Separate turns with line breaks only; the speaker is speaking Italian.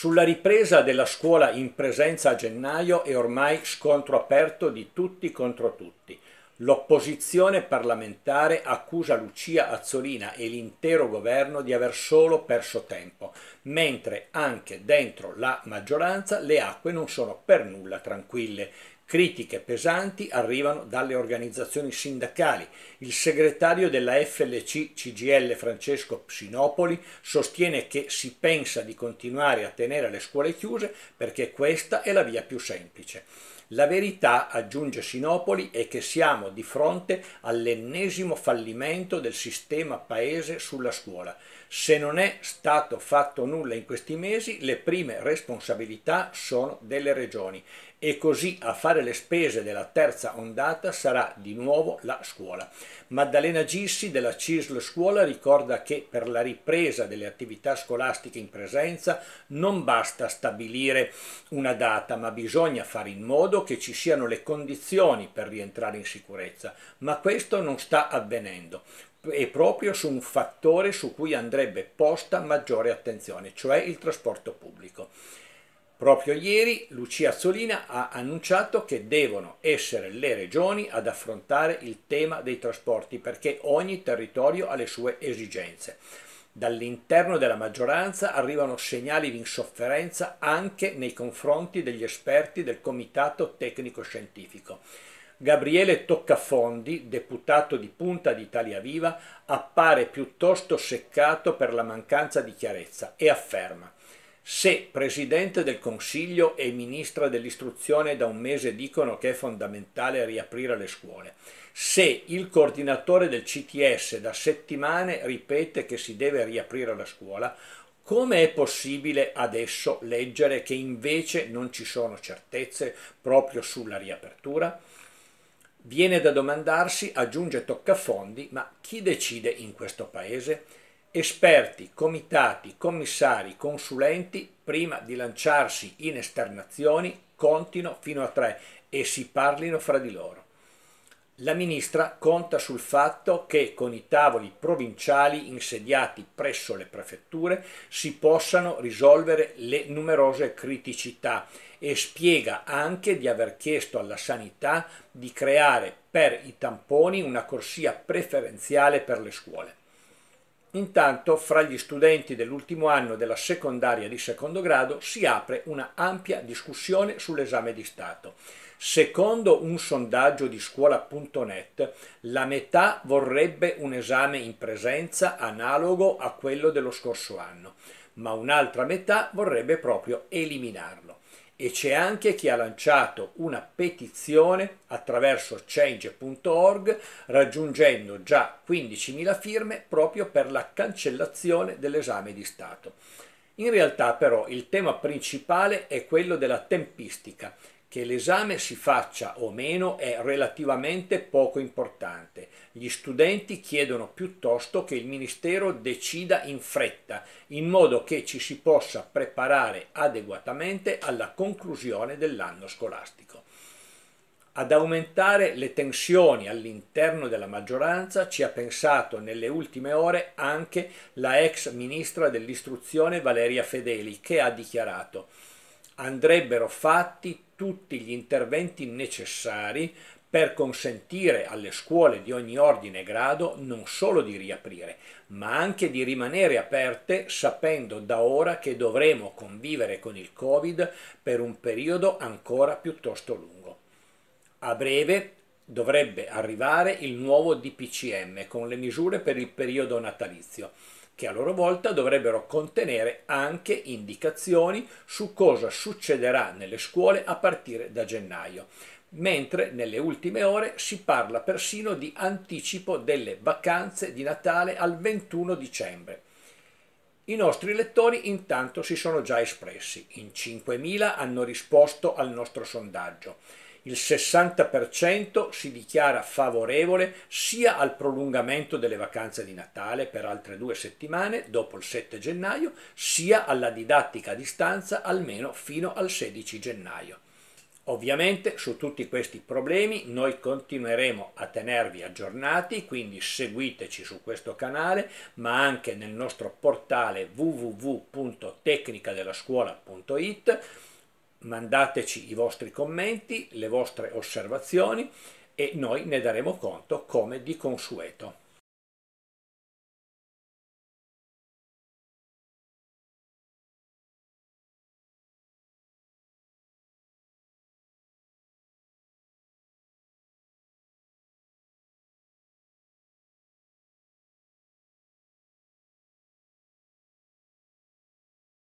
Sulla ripresa della scuola in presenza a gennaio è ormai scontro aperto di tutti contro tutti. L'opposizione parlamentare accusa Lucia Azzolina e l'intero governo di aver solo perso tempo, mentre anche dentro la maggioranza le acque non sono per nulla tranquille. Critiche pesanti arrivano dalle organizzazioni sindacali. Il segretario della FLC CGL Francesco Psinopoli sostiene che si pensa di continuare a tenere le scuole chiuse perché questa è la via più semplice. La verità, aggiunge Sinopoli, è che siamo di fronte all'ennesimo fallimento del sistema paese sulla scuola. Se non è stato fatto nulla in questi mesi, le prime responsabilità sono delle regioni e così a fare le spese della terza ondata sarà di nuovo la scuola. Maddalena Gissi della CISL Scuola ricorda che per la ripresa delle attività scolastiche in presenza non basta stabilire una data, ma bisogna fare in modo che ci siano le condizioni per rientrare in sicurezza, ma questo non sta avvenendo e proprio su un fattore su cui andrebbe posta maggiore attenzione, cioè il trasporto pubblico. Proprio ieri Lucia Azzolina ha annunciato che devono essere le regioni ad affrontare il tema dei trasporti perché ogni territorio ha le sue esigenze. Dall'interno della maggioranza arrivano segnali di insofferenza anche nei confronti degli esperti del Comitato Tecnico Scientifico. Gabriele Toccafondi, deputato di punta d'Italia Viva, appare piuttosto seccato per la mancanza di chiarezza e afferma se Presidente del Consiglio e Ministra dell'Istruzione da un mese dicono che è fondamentale riaprire le scuole, se il coordinatore del CTS da settimane ripete che si deve riaprire la scuola, come è possibile adesso leggere che invece non ci sono certezze proprio sulla riapertura? Viene da domandarsi, aggiunge Toccafondi, ma chi decide in questo paese? esperti, comitati, commissari, consulenti, prima di lanciarsi in esternazioni, contino fino a tre e si parlino fra di loro. La ministra conta sul fatto che con i tavoli provinciali insediati presso le prefetture si possano risolvere le numerose criticità e spiega anche di aver chiesto alla sanità di creare per i tamponi una corsia preferenziale per le scuole. Intanto fra gli studenti dell'ultimo anno della secondaria di secondo grado si apre una ampia discussione sull'esame di Stato. Secondo un sondaggio di scuola.net, la metà vorrebbe un esame in presenza analogo a quello dello scorso anno, ma un'altra metà vorrebbe proprio eliminarlo e c'è anche chi ha lanciato una petizione attraverso change.org raggiungendo già 15.000 firme proprio per la cancellazione dell'esame di Stato. In realtà però il tema principale è quello della tempistica che l'esame si faccia o meno è relativamente poco importante. Gli studenti chiedono piuttosto che il Ministero decida in fretta, in modo che ci si possa preparare adeguatamente alla conclusione dell'anno scolastico. Ad aumentare le tensioni all'interno della maggioranza ci ha pensato nelle ultime ore anche la ex ministra dell'istruzione Valeria Fedeli che ha dichiarato andrebbero fatti tutti gli interventi necessari per consentire alle scuole di ogni ordine e grado non solo di riaprire, ma anche di rimanere aperte sapendo da ora che dovremo convivere con il Covid per un periodo ancora piuttosto lungo. A breve dovrebbe arrivare il nuovo DPCM con le misure per il periodo natalizio che a loro volta dovrebbero contenere anche indicazioni su cosa succederà nelle scuole a partire da gennaio mentre nelle ultime ore si parla persino di anticipo delle vacanze di Natale al 21 dicembre. I nostri lettori intanto si sono già espressi, in 5.000 hanno risposto al nostro sondaggio il 60% si dichiara favorevole sia al prolungamento delle vacanze di Natale per altre due settimane dopo il 7 gennaio, sia alla didattica a distanza almeno fino al 16 gennaio. Ovviamente su tutti questi problemi noi continueremo a tenervi aggiornati, quindi seguiteci su questo canale, ma anche nel nostro portale www.tecnicadellascuola.it mandateci i vostri commenti, le vostre osservazioni e noi ne daremo conto come di consueto.